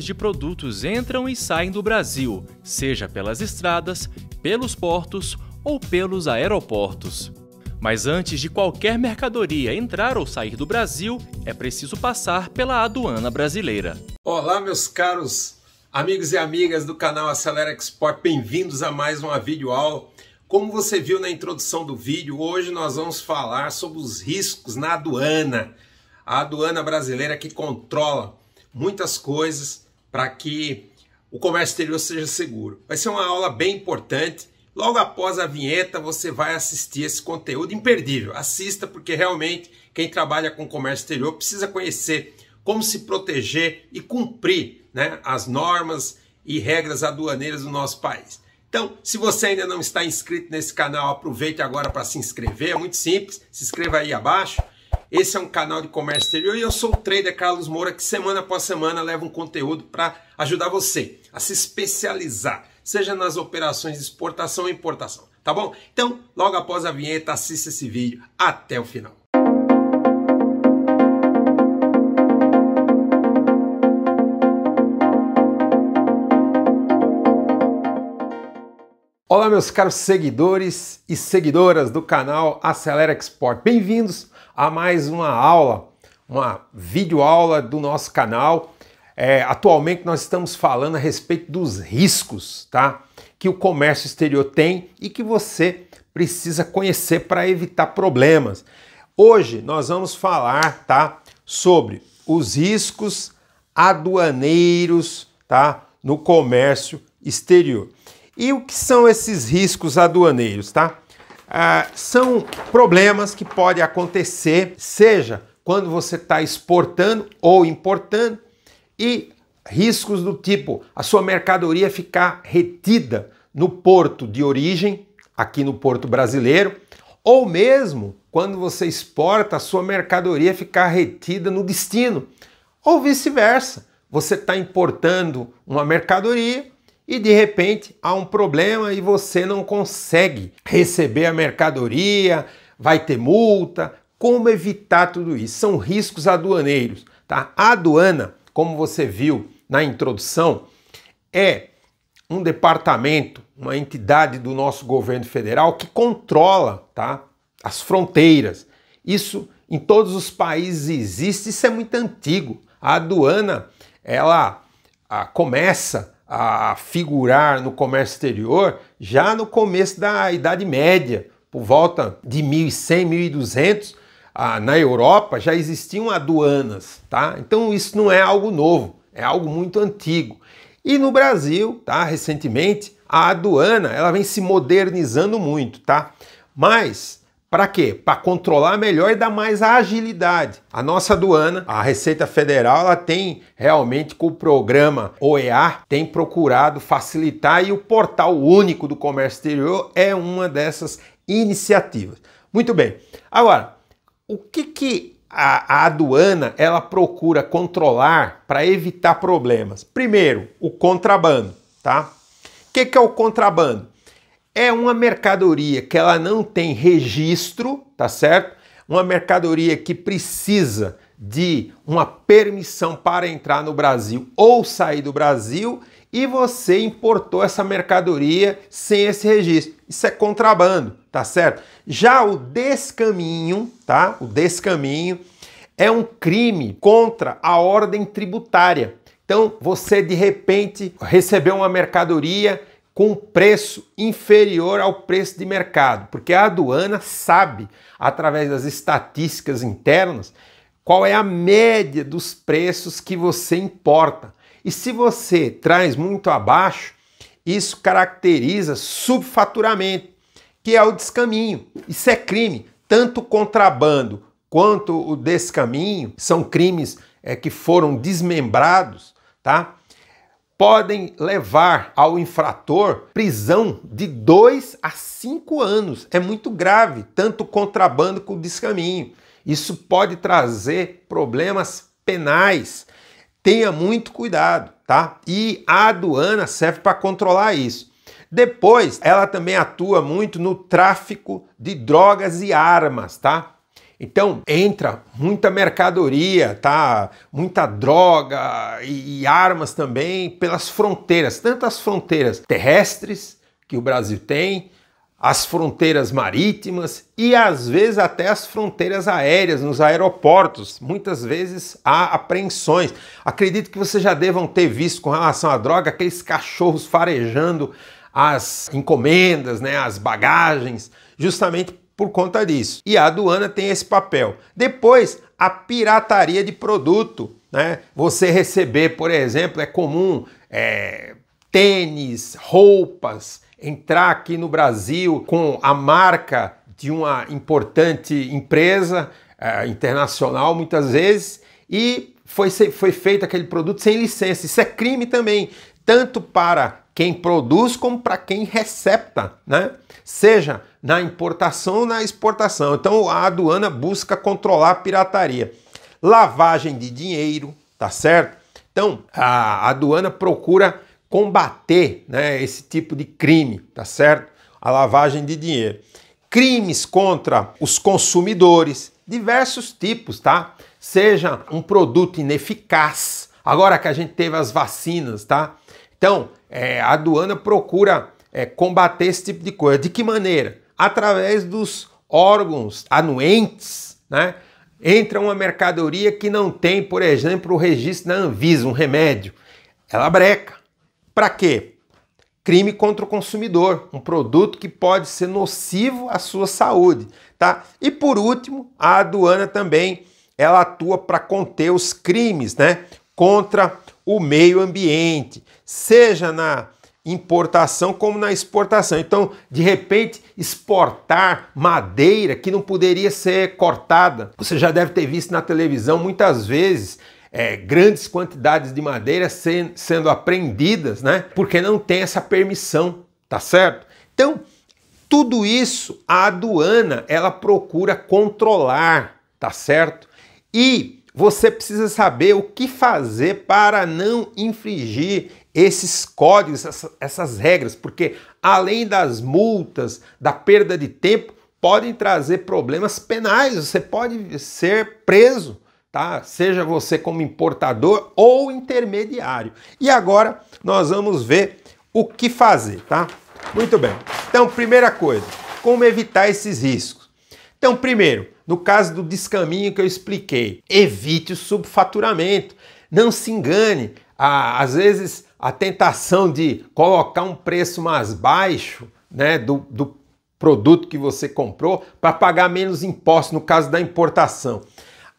de produtos entram e saem do Brasil, seja pelas estradas, pelos portos ou pelos aeroportos. Mas antes de qualquer mercadoria entrar ou sair do Brasil, é preciso passar pela aduana brasileira. Olá, meus caros amigos e amigas do canal Acelera Export, bem-vindos a mais uma videoaula. Como você viu na introdução do vídeo, hoje nós vamos falar sobre os riscos na aduana. A aduana brasileira que controla muitas coisas para que o comércio exterior seja seguro. Vai ser uma aula bem importante. Logo após a vinheta, você vai assistir esse conteúdo imperdível. Assista, porque realmente quem trabalha com comércio exterior precisa conhecer como se proteger e cumprir né, as normas e regras aduaneiras do nosso país. Então, se você ainda não está inscrito nesse canal, aproveite agora para se inscrever. É muito simples. Se inscreva aí abaixo esse é um canal de comércio exterior e eu sou o trader Carlos Moura, que semana após semana leva um conteúdo para ajudar você a se especializar, seja nas operações de exportação e importação, tá bom? Então, logo após a vinheta, assista esse vídeo até o final. Olá, meus caros seguidores e seguidoras do canal Acelera Export. Bem-vindos a mais uma aula, uma videoaula do nosso canal. É, atualmente nós estamos falando a respeito dos riscos tá? que o comércio exterior tem e que você precisa conhecer para evitar problemas. Hoje nós vamos falar tá, sobre os riscos aduaneiros tá, no comércio exterior. E o que são esses riscos aduaneiros, tá? Ah, são problemas que podem acontecer, seja quando você está exportando ou importando, e riscos do tipo a sua mercadoria ficar retida no porto de origem, aqui no porto brasileiro, ou mesmo quando você exporta a sua mercadoria ficar retida no destino, ou vice-versa. Você está importando uma mercadoria e de repente há um problema e você não consegue receber a mercadoria, vai ter multa. Como evitar tudo isso? São riscos aduaneiros, tá? A aduana, como você viu na introdução, é um departamento, uma entidade do nosso governo federal que controla, tá? As fronteiras. Isso em todos os países existe, isso é muito antigo. A aduana, ela a, ah, começa a figurar no comércio exterior já no começo da Idade Média, por volta de 1100, 1200, ah, na Europa já existiam aduanas, tá? Então isso não é algo novo, é algo muito antigo. E no Brasil, tá? Recentemente, a aduana ela vem se modernizando muito, tá? Mas para quê? Para controlar melhor e dar mais agilidade. A nossa aduana, a Receita Federal, ela tem realmente com o programa OEA, tem procurado facilitar e o portal único do comércio exterior é uma dessas iniciativas. Muito bem. Agora, o que que a, a aduana ela procura controlar para evitar problemas? Primeiro, o contrabando, tá? O que, que é o contrabando? é uma mercadoria que ela não tem registro, tá certo? Uma mercadoria que precisa de uma permissão para entrar no Brasil ou sair do Brasil e você importou essa mercadoria sem esse registro. Isso é contrabando, tá certo? Já o descaminho, tá? O descaminho é um crime contra a ordem tributária. Então, você de repente recebeu uma mercadoria com preço inferior ao preço de mercado, porque a aduana sabe, através das estatísticas internas, qual é a média dos preços que você importa. E se você traz muito abaixo, isso caracteriza subfaturamento, que é o descaminho. Isso é crime. Tanto o contrabando quanto o descaminho são crimes é, que foram desmembrados, tá? podem levar ao infrator prisão de dois a cinco anos. É muito grave, tanto contrabando como descaminho. Isso pode trazer problemas penais. Tenha muito cuidado, tá? E a aduana serve para controlar isso. Depois, ela também atua muito no tráfico de drogas e armas, tá? Então entra muita mercadoria, tá? Muita droga e, e armas também pelas fronteiras, tanto as fronteiras terrestres que o Brasil tem, as fronteiras marítimas e às vezes até as fronteiras aéreas nos aeroportos. Muitas vezes há apreensões. Acredito que vocês já devam ter visto com relação à droga aqueles cachorros farejando as encomendas, né, as bagagens, justamente por conta disso. E a aduana tem esse papel. Depois, a pirataria de produto. Né? Você receber, por exemplo, é comum é, tênis, roupas, entrar aqui no Brasil com a marca de uma importante empresa é, internacional, muitas vezes, e foi, foi feito aquele produto sem licença. Isso é crime também, tanto para quem produz como para quem recepta, né? Seja na importação ou na exportação. Então a aduana busca controlar a pirataria. Lavagem de dinheiro, tá certo? Então a aduana procura combater né, esse tipo de crime, tá certo? A lavagem de dinheiro. Crimes contra os consumidores, diversos tipos, tá? Seja um produto ineficaz, agora que a gente teve as vacinas, tá? Então, é, a aduana procura é, combater esse tipo de coisa. De que maneira? Através dos órgãos anuentes, né? Entra uma mercadoria que não tem, por exemplo, o registro na Anvisa, um remédio. Ela breca. Para quê? Crime contra o consumidor, um produto que pode ser nocivo à sua saúde, tá? E por último, a aduana também, ela atua para conter os crimes, né? Contra o meio ambiente, seja na importação como na exportação. Então, de repente, exportar madeira que não poderia ser cortada. Você já deve ter visto na televisão muitas vezes é, grandes quantidades de madeira sen sendo apreendidas, né? Porque não tem essa permissão, tá certo? Então, tudo isso a aduana ela procura controlar, tá certo? E você precisa saber o que fazer para não infringir esses códigos, essas, essas regras, porque além das multas, da perda de tempo, podem trazer problemas penais. Você pode ser preso, tá? Seja você como importador ou intermediário. E agora nós vamos ver o que fazer, tá? Muito bem. Então, primeira coisa, como evitar esses riscos? Então, primeiro, no caso do descaminho que eu expliquei, evite o subfaturamento. Não se engane. Às vezes, a tentação de colocar um preço mais baixo né, do, do produto que você comprou para pagar menos impostos, no caso da importação.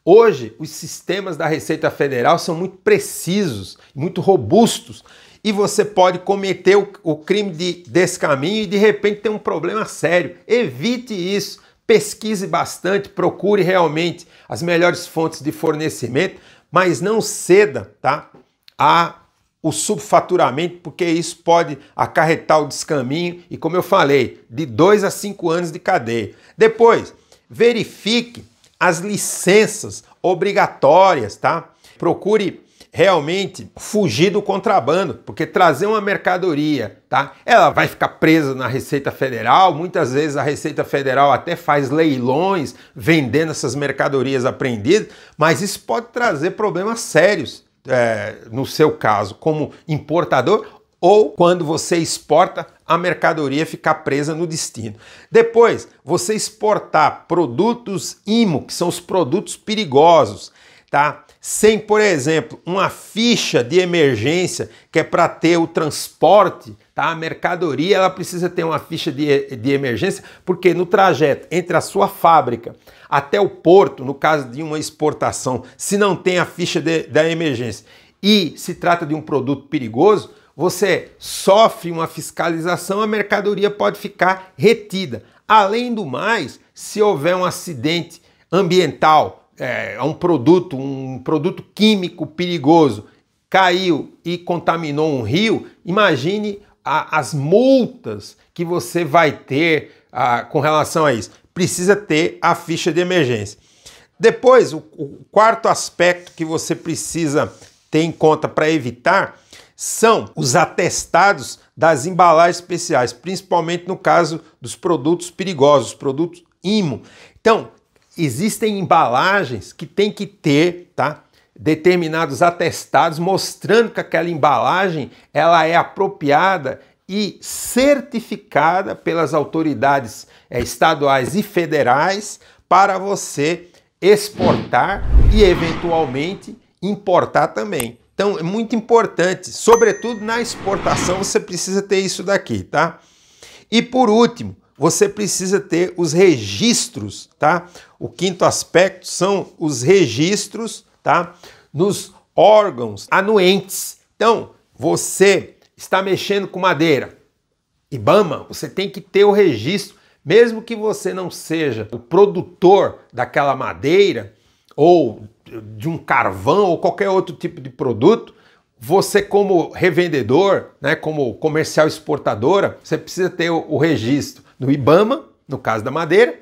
Hoje, os sistemas da Receita Federal são muito precisos, muito robustos, e você pode cometer o, o crime de, descaminho e de repente ter um problema sério. Evite isso pesquise bastante, procure realmente as melhores fontes de fornecimento, mas não ceda, tá? A o subfaturamento, porque isso pode acarretar o descaminho e, como eu falei, de dois a cinco anos de cadeia. Depois, verifique as licenças obrigatórias, tá? Procure realmente fugir do contrabando, porque trazer uma mercadoria, tá? Ela vai ficar presa na Receita Federal, muitas vezes a Receita Federal até faz leilões vendendo essas mercadorias apreendidas, mas isso pode trazer problemas sérios. É, no seu caso, como importador ou quando você exporta a mercadoria ficar presa no destino. Depois, você exportar produtos IMO, que são os produtos perigosos, tá? sem, por exemplo, uma ficha de emergência que é para ter o transporte, tá? A mercadoria ela precisa ter uma ficha de, de emergência, porque no trajeto entre a sua fábrica até o porto, no caso de uma exportação, se não tem a ficha de, da emergência e se trata de um produto perigoso, você sofre uma fiscalização, a mercadoria pode ficar retida. Além do mais, se houver um acidente ambiental, é, é, um produto, um produto químico perigoso, caiu e contaminou um rio, imagine a, as multas que você vai ter a, ah, com relação a isso. Precisa ter a ficha de emergência. Depois, o, o quarto aspecto que você precisa ter em conta para evitar são os atestados das embalagens especiais, principalmente no caso dos produtos perigosos, produtos IMO. Então, existem embalagens que tem que ter, tá? Determinados atestados mostrando que aquela embalagem ela é apropriada e certificada pelas autoridades é, estaduais e federais para você exportar e eventualmente importar também. Então é muito importante, sobretudo na exportação você precisa ter isso daqui, tá? E por último, você precisa ter os registros, tá? O quinto aspecto são os registros, tá? Nos órgãos anuentes. Então, você está mexendo com madeira. Ibama, você tem que ter o registro, mesmo que você não seja o produtor daquela madeira ou de um carvão ou qualquer outro tipo de produto, você, como revendedor, né, como comercial exportadora, você precisa ter o, registro no IBAMA, no caso da madeira,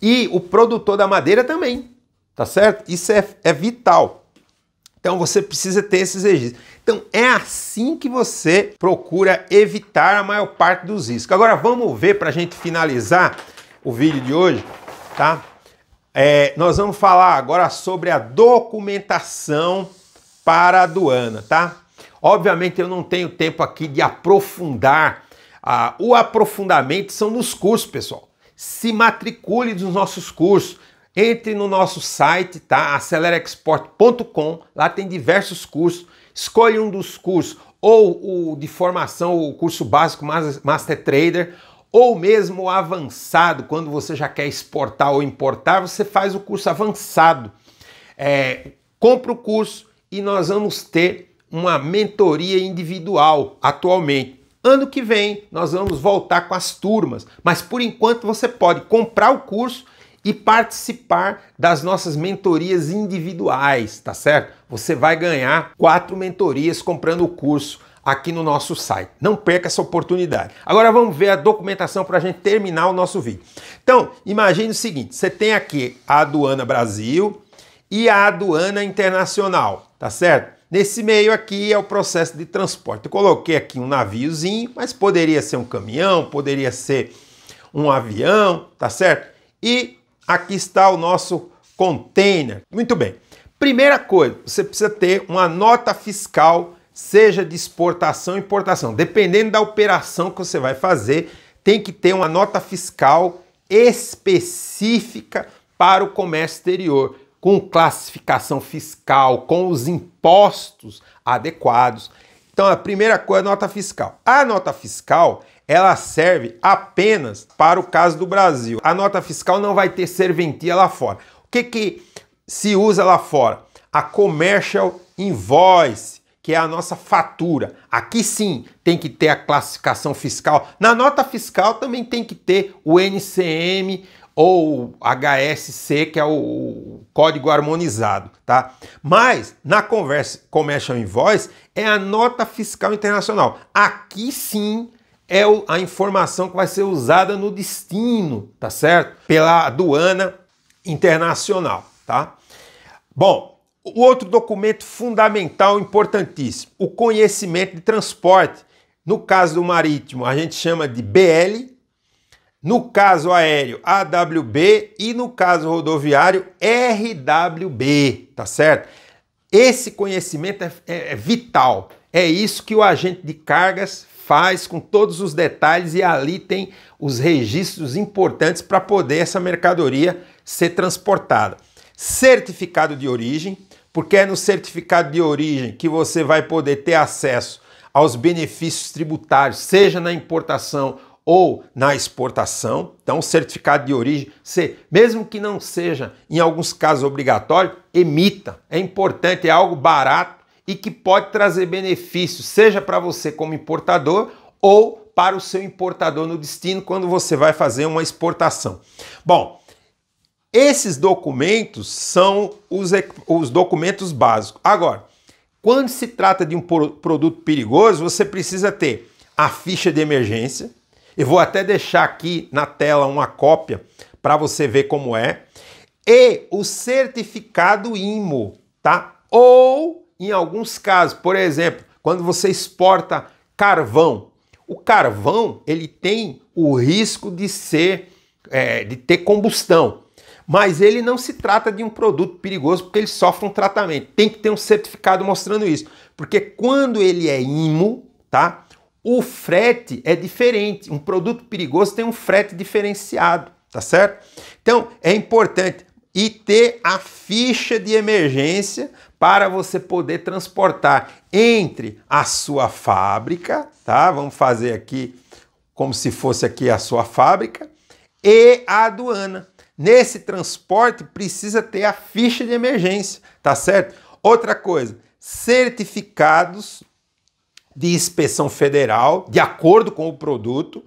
e o produtor da madeira também, tá certo? Isso é, é vital. Então você precisa ter esses registros. Então é assim que você procura evitar a maior parte dos riscos. Agora vamos ver para a gente finalizar o vídeo de hoje, tá? É, nós vamos falar agora sobre a documentação para a aduana, tá? Obviamente eu não tenho tempo aqui de aprofundar. Ah, o aprofundamento são nos cursos, pessoal. Se matricule nos nossos cursos. Entre no nosso site, tá? acelerexport.com. Lá tem diversos cursos. Escolhe um dos cursos, ou o de formação, o curso básico Master Trader, ou mesmo o avançado, quando você já quer exportar ou importar, você faz o curso avançado. É, compra o curso, e nós vamos ter uma mentoria individual atualmente. Ano que vem nós vamos voltar com as turmas, mas por enquanto você pode comprar o curso e participar das nossas mentorias individuais, tá certo? Você vai ganhar quatro mentorias comprando o curso aqui no nosso site. Não perca essa oportunidade. Agora vamos ver a documentação para a gente terminar o nosso vídeo. Então, imagine o seguinte: você tem aqui a aduana Brasil, e a aduana internacional, tá certo? Nesse meio aqui é o processo de transporte. Eu coloquei aqui um naviozinho, mas poderia ser um caminhão, poderia ser um avião, tá certo? E aqui está o nosso container. Muito bem. Primeira coisa, você precisa ter uma nota fiscal, seja de exportação ou importação. Dependendo da operação que você vai fazer, tem que ter uma nota fiscal específica para o comércio exterior com classificação fiscal, com os impostos adequados. Então, a primeira coisa é a nota fiscal. A nota fiscal, ela serve apenas para o caso do Brasil. A nota fiscal não vai ter serventia lá fora. O que, que se usa lá fora? A commercial invoice, que é a nossa fatura. Aqui sim tem que ter a classificação fiscal. Na nota fiscal também tem que ter o NCM, ou HSC, que é o código harmonizado, tá? Mas na conversa Commercial Invoice é a nota fiscal internacional. Aqui sim é a informação que vai ser usada no destino, tá certo? Pela aduana internacional, tá? Bom, o outro documento fundamental, importantíssimo, o conhecimento de transporte. No caso do marítimo, a gente chama de BL, no caso aéreo, AWB e no caso rodoviário, RWB, tá certo? Esse conhecimento é, é, é vital. É isso que o agente de cargas faz com todos os detalhes e ali tem os registros importantes para poder essa mercadoria ser transportada. Certificado de origem, porque é no certificado de origem que você vai poder ter acesso aos benefícios tributários, seja na importação ou na exportação, então certificado de origem, você, mesmo que não seja em alguns casos obrigatório, emita. É importante, é algo barato e que pode trazer benefícios, seja para você como importador ou para o seu importador no destino quando você vai fazer uma exportação. Bom, esses documentos são os, os documentos básicos. Agora, quando se trata de um produto perigoso, você precisa ter a ficha de emergência, eu vou até deixar aqui na tela uma cópia para você ver como é. E o certificado IMO, tá? Ou em alguns casos, por exemplo, quando você exporta carvão, o carvão ele tem o risco de ser é, de ter combustão, mas ele não se trata de um produto perigoso porque ele sofre um tratamento. Tem que ter um certificado mostrando isso, porque quando ele é IMO, tá? O frete é diferente. Um produto perigoso tem um frete diferenciado, tá certo? Então é importante e ter a ficha de emergência para você poder transportar entre a sua fábrica, tá? Vamos fazer aqui como se fosse aqui a sua fábrica e a aduana. Nesse transporte precisa ter a ficha de emergência, tá certo? Outra coisa, certificados de inspeção federal, de acordo com o produto,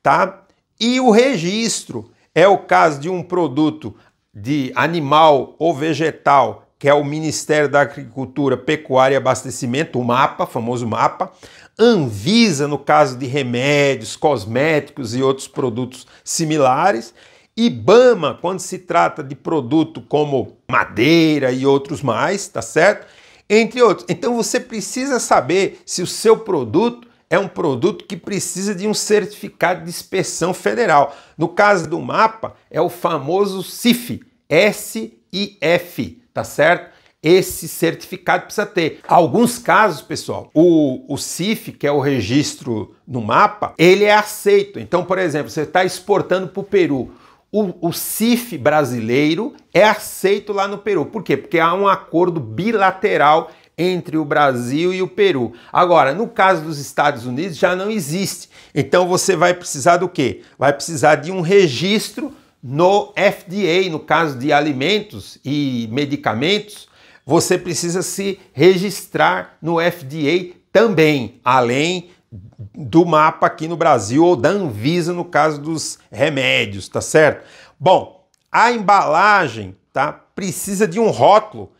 tá? E o registro é o caso de um produto de animal ou vegetal que é o Ministério da Agricultura, Pecuária e Abastecimento, o MAPA, famoso MAPA, Anvisa no caso de remédios, cosméticos e outros produtos similares, IBAMA quando se trata de produto como madeira e outros mais, tá certo? entre outros. Então você precisa saber se o seu produto é um produto que precisa de um certificado de inspeção federal. No caso do mapa, é o famoso CIF, S-I-F, tá certo? Esse certificado precisa ter. Alguns casos, pessoal, o, o CIF, que é o registro no mapa, ele é aceito. Então, por exemplo, você está exportando para o Peru o, o CIF brasileiro é aceito lá no Peru. Por quê? Porque há um acordo bilateral entre o Brasil e o Peru. Agora, no caso dos Estados Unidos, já não existe. Então você vai precisar do quê? Vai precisar de um registro no FDA, no caso de alimentos e medicamentos, você precisa se registrar no FDA também, além do mapa aqui no Brasil ou da Anvisa no caso dos remédios, tá certo? Bom, a embalagem, tá, precisa de um rótulo.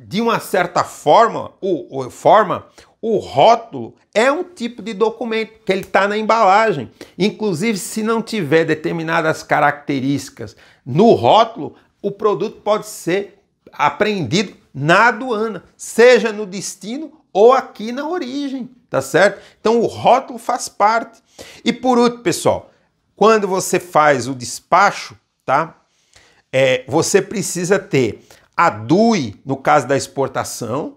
De uma certa forma, o, o forma, o rótulo é um tipo de documento que ele está na embalagem. Inclusive, se não tiver determinadas características no rótulo, o produto pode ser apreendido na aduana, seja no destino ou aqui na origem tá certo? Então o rótulo faz parte. E por último, pessoal, quando você faz o despacho, tá? É, você precisa ter a DUI no caso da exportação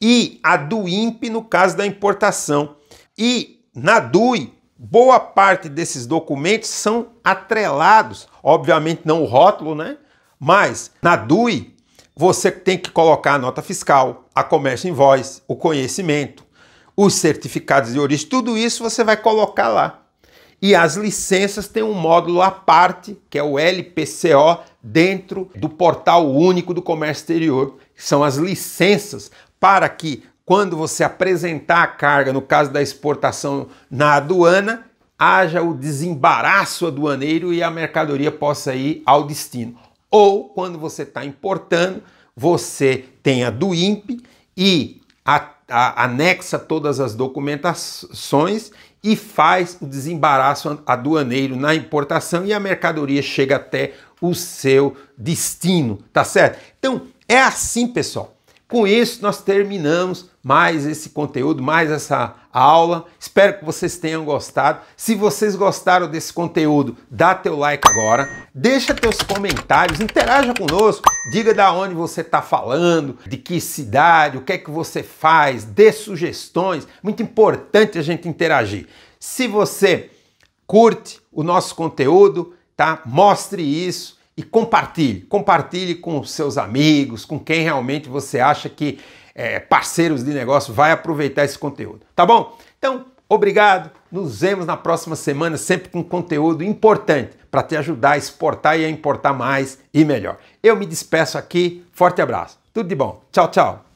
e a DUIMP no caso da importação. E na DUI, boa parte desses documentos são atrelados, obviamente não o rótulo, né? Mas na DUI você tem que colocar a nota fiscal, a comércio em voz o conhecimento, os certificados de origem, tudo isso você vai colocar lá. E as licenças têm um módulo à parte, que é o LPCO, dentro do portal único do comércio exterior. São as licenças para que, quando você apresentar a carga, no caso da exportação na aduana, haja o desembaraço aduaneiro e a mercadoria possa ir ao destino. Ou, quando você está importando, você tenha do INPE e a, a, anexa todas as documentações e faz o desembaraço aduaneiro na importação e a mercadoria chega até o seu destino, tá certo? Então é assim, pessoal. Com isso, nós terminamos mais esse conteúdo, mais essa aula. Espero que vocês tenham gostado. Se vocês gostaram desse conteúdo, dá teu like agora, deixa teus comentários, interaja conosco, diga da onde você está falando, de que cidade, o que é que você faz, dê sugestões. Muito importante a gente interagir. Se você curte o nosso conteúdo, tá? Mostre isso e compartilhe. Compartilhe com seus amigos, com quem realmente você acha que é, parceiros de negócio vai aproveitar esse conteúdo. Tá bom? Então, obrigado. Nos vemos na próxima semana, sempre com conteúdo importante para te ajudar a exportar e a importar mais e melhor. Eu me despeço aqui. Forte abraço. Tudo de bom. Tchau, tchau.